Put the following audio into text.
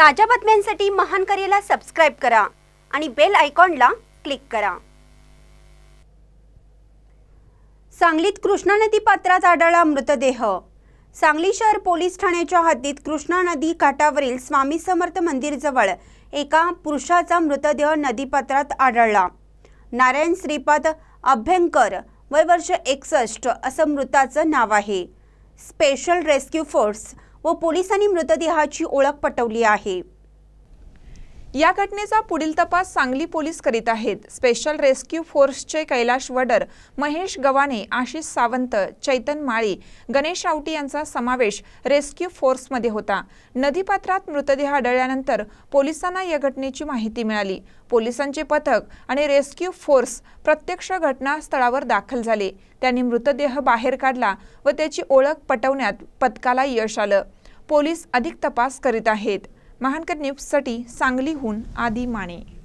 ताज्या बातम्यांसाठी महान करेला सबस्क्राईब करा आणि बेल आयकॉनला क्लिक करा सांगलीत कृष्णा नदी पात्रात आढळला मृतदेह सांगली शहर पोलीस ठाण्याच्या हद्दीत कृष्णा नदी काठावरील स्वामी समर्थ मंदिरजवळ एका पुरुषाचा मृतदेह नदीपात्रात आढळला नारायण श्रीपाद अभ्यंकर वय वर्ष एकसष्ट असं मृताचं नाव आहे स्पेशल रेस्क्यू फोर्स व पोलिसांनी मृतदेहाची ओळख पटवली आहे या घटनेचा पुढील तपास सांगली पोलीस करीत आहेत स्पेशल रेस्क्यू फोर्सचे कैलाश वडर महेश गवाने आशिष सावंत चैतन माळी गणेश आवटी यांचा समावेश रेस्क्यू फोर्समध्ये होता नदीपात्रात मृतदेह आढळल्यानंतर पोलिसांना या घटनेची माहिती मिळाली पोलिसांचे पथक आणि रेस्क्यू फोर्स प्रत्यक्ष घटनास्थळावर दाखल झाले त्यांनी मृतदेह बाहेर काढला व त्याची ओळख पटवण्यात पथकाला यश आलं पोलीस अधिक तपास करीत आहेत महानकर सांगली सांगलीहून आदी माने